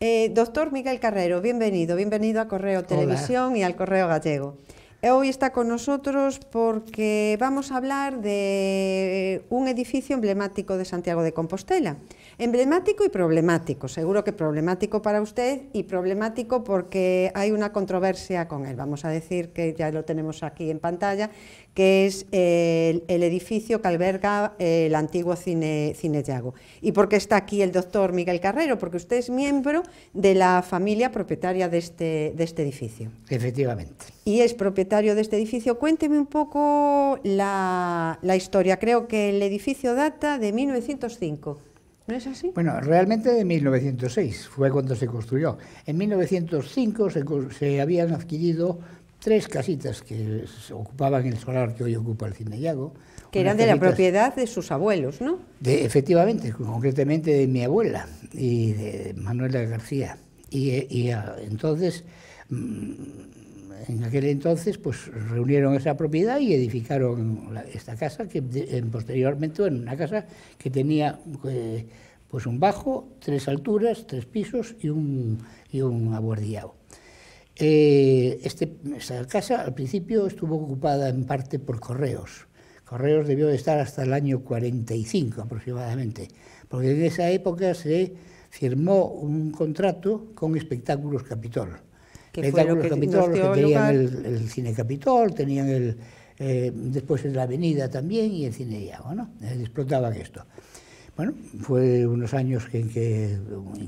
Eh, doctor Miguel Carrero, bienvenido, bienvenido a Correo Televisión y al Correo Gallego. Eh, hoy está con nosotros porque vamos a hablar de un edificio emblemático de Santiago de Compostela, Emblemático y problemático, seguro que problemático para usted y problemático porque hay una controversia con él. Vamos a decir que ya lo tenemos aquí en pantalla, que es el, edificio que alberga eh, el antiguo Cine, cine ¿Y por qué está aquí el doctor Miguel Carrero? Porque usted es miembro de la familia propietaria de este, de este edificio. Efectivamente. Y es propietario de este edificio. Cuénteme un poco la, la historia. Creo que el edificio data de 1905. ¿No es así? Bueno, realmente de 1906 fue cuando se construyó. En 1905 se, habían adquirido tres casitas que ocupaban el solar que hoy ocupa el Cineyago. Que eran de la propiedad de sus abuelos, ¿no? efectivamente, concretamente de mi abuela y de Manuela García. y eh, ah, entonces mm, en aquel entonces pues reunieron esa propiedad y edificaron la, esta casa que de, posteriormente en una casa que tenía eh, pues un bajo, tres alturas, tres pisos y un, y un abuerdillado. Eh, este, esta casa al principio estuvo ocupada en parte por correos. Correos debió de estar hasta el año 45 aproximadamente, porque en esa época se firmó un contrato con Espectáculos capitolos. que los que tenían el, cine Capitol, tenían el, eh, después en la avenida también y el cine Iago, ¿no? Eh, explotaban esto. Bueno, fue unos años que... que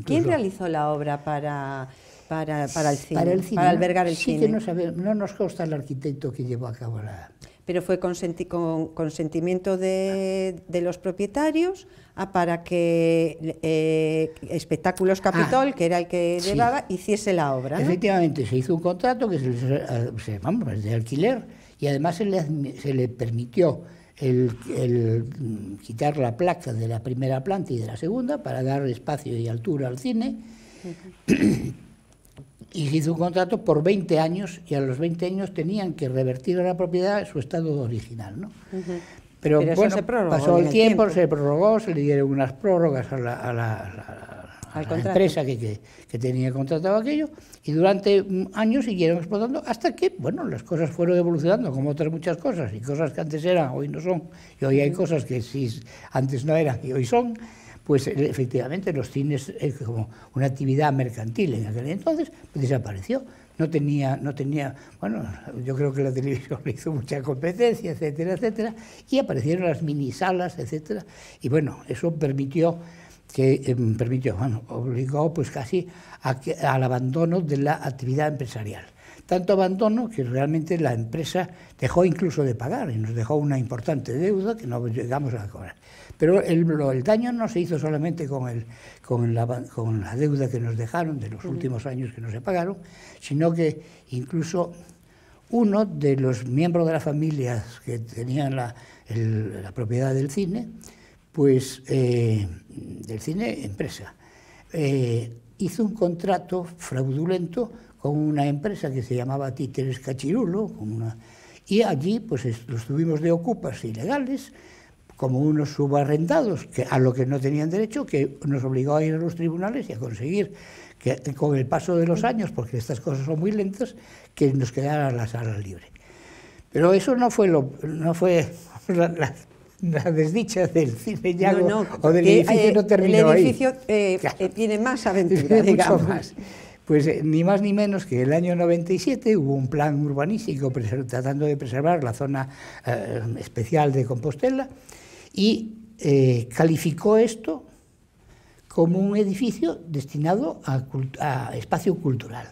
¿Quién realizó la obra para, para, el albergar el cine. no, no nos consta el arquitecto que llevó a cabo la pero fue con consentimiento de, de, los propietarios ah, para que eh, Espectáculos Capitol, ah, que era el que llevaba, hiciese la obra. Efectivamente, se hizo un contrato que se, ah, vamos, de alquiler y además se le, permitió el, mm, quitar la placa de la primera planta y de la segunda para dar espacio y altura al cine. y hizo un contrato por 20 años y a los 20 años tenían que revertir a la propiedad su estado original. ¿no? Pero, bueno, pasó el tiempo, se prorrogó, se le dieron unas prórrogas a la, empresa que, tenía contratado aquello y durante años siguieron explotando hasta que, bueno, las cosas fueron evolucionando como otras muchas cosas y cosas que antes eran, hoy no son y hoy hay cosas que sí, antes no eran y hoy son pues eh, efectivamente los cines, eh, como una actividad mercantil en aquel entonces, desapareció. No tenía, no tenía, bueno, yo creo que la televisión le hizo mucha competencia, etcétera, etcétera, y aparecieron las minisalas, etcétera, y bueno, eso permitió que eh, permitió, bueno, obligó pues casi al abandono de la actividad empresarial tanto abandono que realmente la empresa dejó incluso de pagar y nos dejó una importante deuda que no llegamos a cobrar. Pero el, daño no se hizo solamente con, la, deuda que nos dejaron de los últimos años que no se pagaron, sino que incluso uno de los miembros de la familia que tenían la, propiedad del cine, pues eh, del cine empresa, eh, hizo un contrato fraudulento con una empresa que se llamaba Títeres Cachirulo, una, y allí pues los tuvimos de ocupas ilegales, como unos subarrendados que, a lo que no tenían derecho, que nos obligó a ir a los tribunales y a conseguir que con el paso de los años, porque estas cosas son muy lentas, que nos quedaran las sala libre. Pero eso no fue, lo, no fue la, la, desdicha del cine Llago, no, o del edificio eh, no terminó El edificio eh, tiene más aventuras digamos. Mucho pues eh, ni más ni menos que el año 97 hubo un plan urbanístico tratando de preservar la zona eh, especial de Compostela y eh, calificó esto como un edificio destinado a, espacio cultural.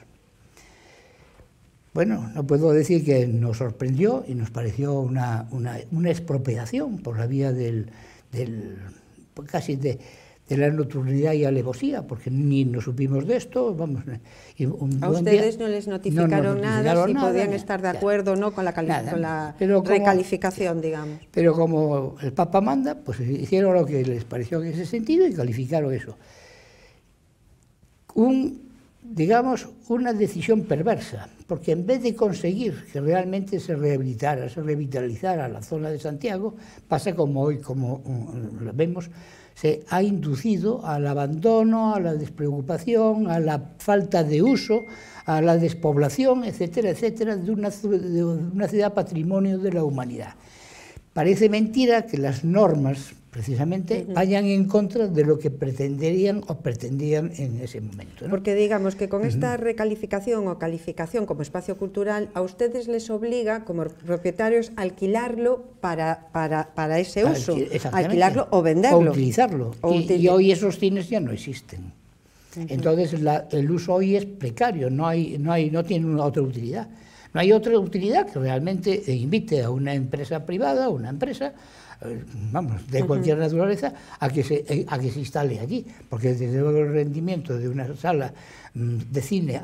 Bueno, no puedo decir que nos sorprendió y nos pareció una, expropiación por la vía del casi de, de la nocturnidad y alevosía, porque ni nos supimos de esto. Vamos, ¿A ustedes no les notificaron, nada, si podían estar de acuerdo o no con la, recalificación, digamos? Pero como el Papa manda, pues hicieron lo que les pareció en ese sentido y calificaron eso. Un, digamos, una decisión perversa, porque en vez de conseguir que realmente se rehabilitara, se revitalizara la zona de Santiago, pasa como hoy, como mm, lo vemos, se ha inducido al abandono, a la despreocupación, a la falta de uso, a la despoblación, etcétera, etcétera, de una, de una ciudad patrimonio de la humanidad. Parece mentira que las normas precisamente, vayan en contra de lo que pretenderían o pretendían en ese momento. Porque digamos que con esta recalificación o calificación como espacio cultural, a ustedes les obliga como propietarios a alquilarlo para, para, ese uso, alquilarlo o venderlo. O utilizarlo. y, hoy esos cines ya no existen. Entonces el uso hoy es precario, no, hay, no, hay, no tiene una otra utilidad. No hay otra utilidad que realmente invite a una empresa privada, una empresa, eh, vamos, de cualquier naturaleza, a que, se, eh, a que se instale allí, porque desde luego el rendimiento de una sala mm, de cine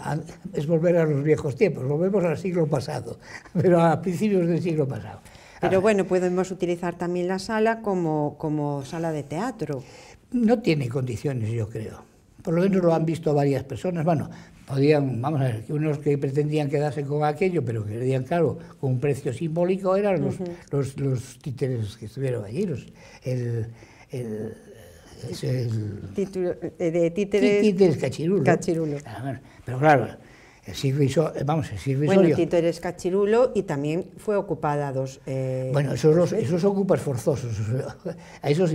es volver a los viejos tiempos, volvemos al siglo pasado, pero a principios del siglo pasado. Pero ah. bueno, podemos utilizar también la sala como, como sala de teatro. No tiene condiciones, yo creo. Por lo menos lo han visto varias personas. Bueno, podían, vamos a ver, unos que pretendían quedarse con aquello, pero que le dian cargo con un precio simbólico, eran los, los, títeres que estuvieron allí, los, el, título eh, de títeres, títeres cachirulo. cachirulo. Ah, pero claro, bueno, eh, vamos, el Bueno, Tito eres cachirulo y también fue ocupada dos... Eh, bueno, esos, ocupas forzosos, esos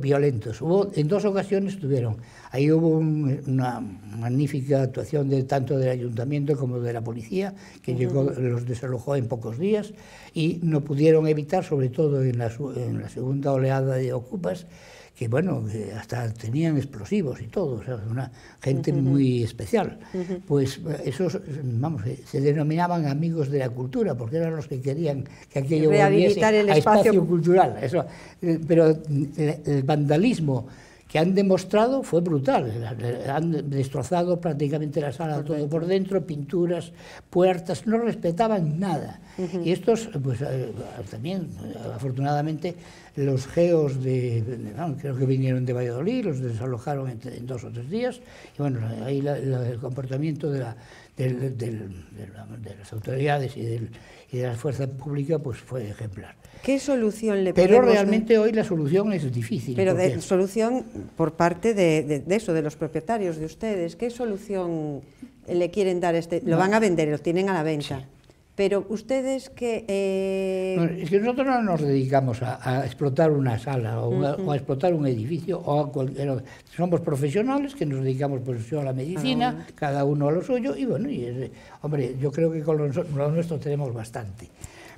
violentos. Hubo, en dos ocasiones tuvieron. Ahí hubo una magnífica actuación de, tanto del ayuntamiento como de la policía, que llegó, los desalojó en pocos días y no pudieron evitar, sobre todo en la, en la segunda oleada de ocupas, que bueno, hasta tenían explosivos y todo, o sea, una gente muy especial. Pues eh, esos, vamos, eh, se denominaban amigos de la cultura, porque eran los que querían que aquello volviese el espacio... espacio cultural. Eso, eh, pero el vandalismo que han demostrado fue brutal. Han destrozado prácticamente la sala todo por dentro, pinturas, puertas, no respetaban nada. Y estos, pues eh, también, afortunadamente, los geos de, creo que vinieron de Valladolid, los desalojaron en, dos o tres días, y bueno, ahí el comportamiento de la de, las autoridades y, de las fuerzas públicas pues fue ejemplar. ¿Qué solución le Pero realmente hoy la solución es difícil. Pero de, solución por parte de, eso, de los propietarios, de ustedes, ¿qué solución le quieren dar este? Lo van a vender, lo tienen a la venta. Pero ustedes que... Eh, es que nosotros no nos dedicamos a, explotar una sala o, a explotar un edificio o a cualquier Somos profesionales que nos dedicamos pues, a la medicina, cada uno a lo suyo y bueno, hombre, yo creo que con lo nuestro tenemos bastante.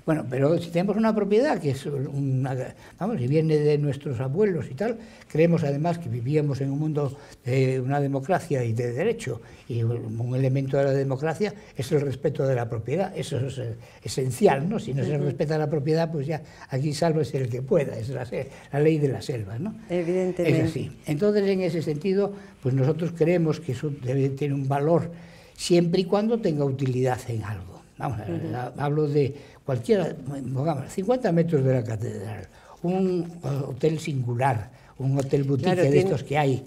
Bueno, pero si tenemos una propiedad que es una, vamos, y viene de nuestros abuelos y tal, creemos además que vivíamos en un mundo de una democracia y de derecho, y un elemento de la democracia es el respeto de la propiedad, eso es esencial, ¿no? Si no se respeta la propiedad, pues ya aquí es el que pueda, es la, la, ley de la selva, ¿no? Evidentemente. Es así. Entonces, en ese sentido, pues nosotros creemos que eso debe tener un valor siempre y cuando tenga utilidad en algo vamos, eh, hablo de cualquiera, digamos, 50 metros de la catedral, un eh, hotel singular, un hotel boutique de estos que hay,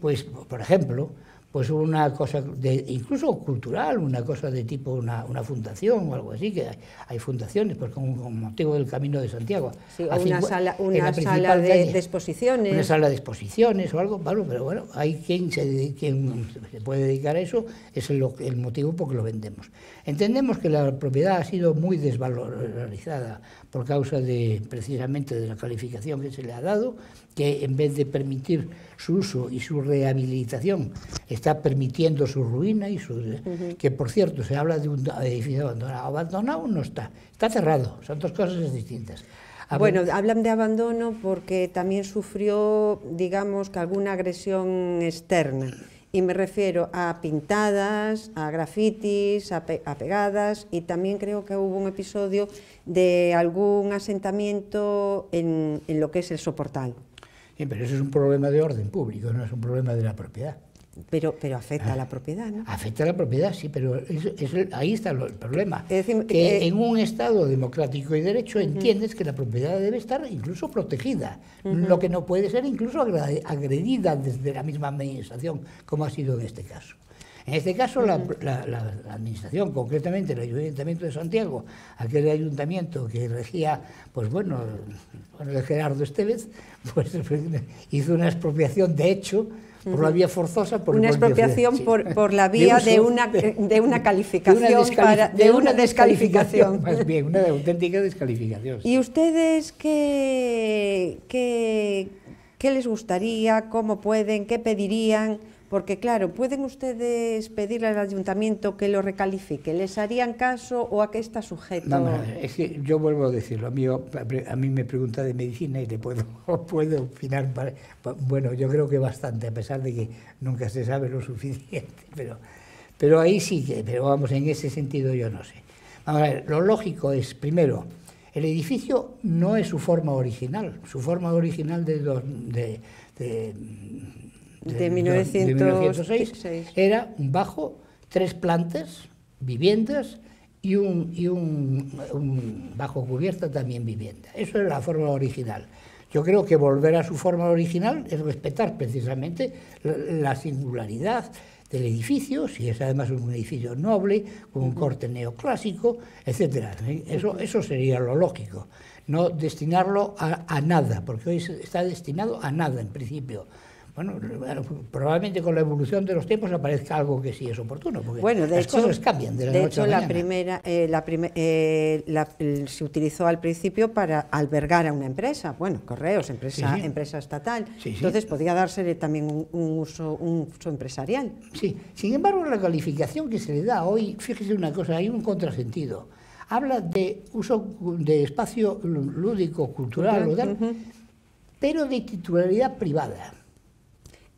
pues por ejemplo, pues una cosa de, incluso cultural, una cosa de tipo una, fundación o algo así, que hay, fundaciones, pues con, motivo del Camino de Santiago. Sí, una sala, de, exposiciones. Una sala de exposiciones o algo, bueno, pero bueno, hay quien se, puede dedicar a eso, es el, motivo por que lo vendemos. Entendemos que la propiedad ha sido muy desvalorizada por causa de precisamente de la calificación que se le ha dado que en vez de permitir su uso y su rehabilitación, está permitiendo su ruina y su... Que por cierto, se habla de un edificio abandonado. Abandonado no está, está cerrado, son dos cosas distintas. Bueno, hablan de abandono porque también sufrió, digamos, que alguna agresión externa. Y me refiero a pintadas, a grafitis, a, a, pegadas y también creo que hubo un episodio de algún asentamiento en, en lo que es el soportal pero eso es un problema de orden público, no es un problema de la propiedad. Pero, afecta a la ah, propiedad, ¿no? Afecta a la propiedad, sí, pero ahí está el problema. Es decir, que eh, en un Estado democrático y derecho entiendes que la propiedad debe estar incluso protegida, lo que no puede ser incluso agredida desde la misma administración, como ha sido en este caso. En este caso, la, administración, concretamente el Ayuntamiento de Santiago, aquel ayuntamiento que regía, pues bueno, Gerardo Estevez, pues hizo una expropiación de hecho por la vía forzosa por una expropiación por, la vía de, una de una calificación de una, descalificación. bien una auténtica descalificación y ustedes qué, qué les gustaría cómo pueden qué pedirían porque claro, ¿pueden ustedes pedirle al ayuntamiento que lo recalifique? ¿Les harían caso o a qué está sujeto? No, es que yo vuelvo a decirlo, a mí, me pregunta de medicina y le puedo, puedo opinar. bueno, yo creo que bastante, a pesar de que nunca se sabe lo suficiente, pero, pero ahí sí que, pero vamos, en ese sentido yo no sé. Vamos a ver, lo lógico es, primero, el edificio no es su forma original. Su forma original de, de, de, 1906, era bajo tres plantas, viviendas y, un, bajo cubierta también vivienda. Eso es la forma original. Yo creo que volver a su forma original es respetar precisamente la singularidad del edificio, si es además un edificio noble, con un corte neoclásico, etc. ¿eh? Eso, eso sería lo lógico, no destinarlo a nada, porque hoy está destinado a nada en principio bueno, probablemente con la evolución de los tiempos aparezca algo que sí es oportuno, porque bueno, de las cosas cambian de la noche hecho, la, primera, eh, la eh, se utilizó al principio para albergar a una empresa, bueno, correos, empresa, empresa estatal, entonces podía dársele también un, uso, empresarial. Sí, sin embargo, la calificación que se le da hoy, fíjese una cosa, hay un contrasentido. Habla de uso de espacio lúdico, cultural, pero de titularidad privada.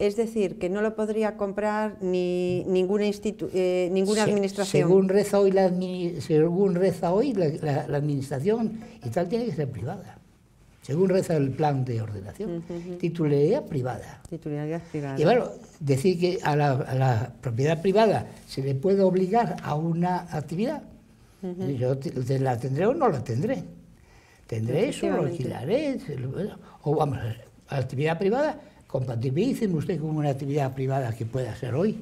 Es decir, que no lo podría comprar ni ninguna, eh, ninguna administración. Según reza hoy, la, administración y tal, tiene que ser privada. Según reza el plan de ordenación, titularidad privada. Titularidad privada. Y bueno, decir que a la, propiedad privada se le puede obligar a una actividad, yo la tendré o no la tendré. Tendré eso, lo alquilaré, o vamos, a actividad privada Compatibilicen usted con una actividad privada que pueda ser hoy,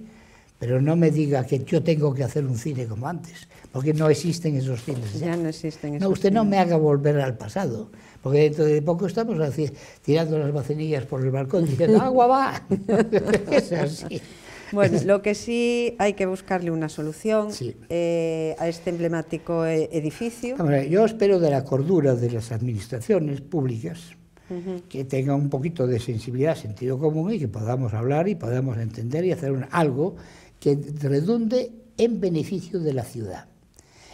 pero no me diga que yo tengo que hacer un cine como antes, porque no existen esos cines. Ya, no existen esos No, usted no me haga volver al pasado, porque dentro de poco estamos así, tirando las bacenillas por el balcón diciendo ¡agua ah, va! es así. Bueno, lo que sí hay que buscarle una solución eh, a este emblemático eh, edificio. Yo espero de la cordura de las administraciones públicas que tenga un poquito de sensibilidad, sentido común y que podamos hablar y podamos entender y hacer algo que redunde en beneficio de la ciudad.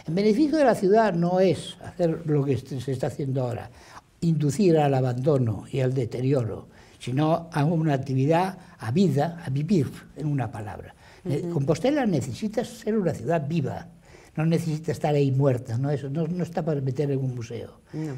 En beneficio de la ciudad no es hacer lo que se está haciendo ahora, inducir al abandono y al deterioro, sino a una actividad, a vida, a vivir, en una palabra. Eh, Compostela necesita ser una ciudad viva, no necesita estar ahí muerta, ¿no? Eso no, está para meter en un museo.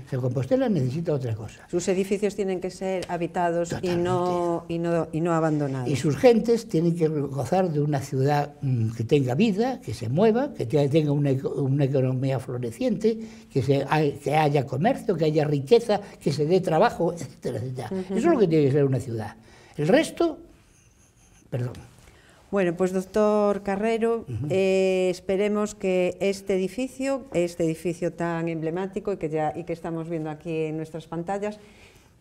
se Compostela necesita otra cosa. Sus edificios tienen que ser habitados y no, y, no, y no abandonados. Y sus gentes tienen que gozar de una ciudad mm, que tenga vida, que se mueva, que tenga una, una economía floreciente, que, se, que haya comercio, que haya riqueza, que se dé trabajo, etcétera, Eso es lo que tiene que ser una ciudad. El resto, perdón. Bueno, pues doctor Carrero, eh, esperemos que este edificio, este edificio tan emblemático y que, ya, y que estamos viendo aquí en nuestras pantallas,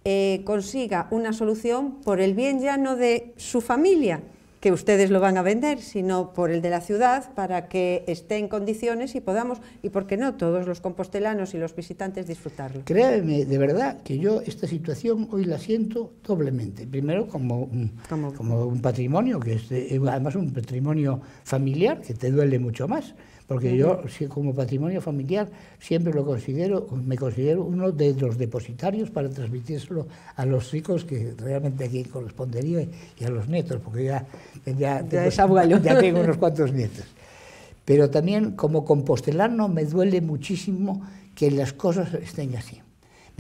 eh, consiga una solución por el bien llano de su familia, que ustedes lo van a vender, sino por el de la ciudad, para que esté en condiciones y podamos, y por qué no, todos los compostelanos y los visitantes disfrutarlo. Créeme, de verdad, que yo esta situación hoy la siento doblemente. Primero, como un, un patrimonio, que es además un patrimonio familiar, que te duele mucho más, porque yo como patrimonio familiar siempre lo considero, me considero uno de los depositarios para transmitírselo a los ricos, que realmente aquí correspondería y a los nietos, porque ya, ya, ya tengo unos cuantos nietos. Pero también como compostelano me duele muchísimo que las cosas estén así.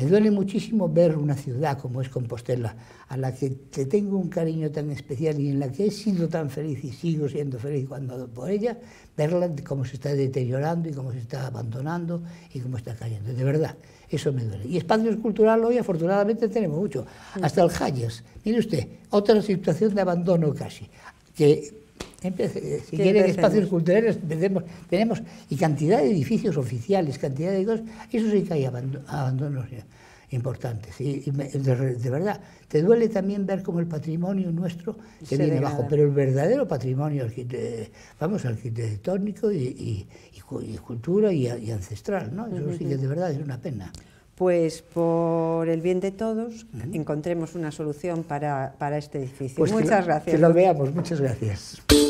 Me duele muchísimo ver una ciudad como es Compostela, a la que tengo un cariño tan especial y en la que he sido tan feliz y sigo siendo feliz cuando por ella, verla cómo se está deteriorando y cómo se está abandonando y cómo está cayendo. De verdad, eso me duele. Y espacios culturales hoy afortunadamente tenemos mucho, hasta el Hayes. Mire usted, otra situación de abandono casi, que eh, si quieren espacios culturales, tenemos, tenemos, y cantidad de edificios oficiales, cantidad de cosas, eso sí que hay abandonos eh, importantes. Y, de, verdad, te duele también ver como el patrimonio nuestro se, viene abajo, pero el verdadero patrimonio, vamos, arquitectónico y, y, y cultura y, ancestral, ¿no? Eso sí que de verdad es una pena pues por el bien de todos encontremos una solución para, este edificio. Pues Muchas gracias. Que lo veamos. Muchas gracias.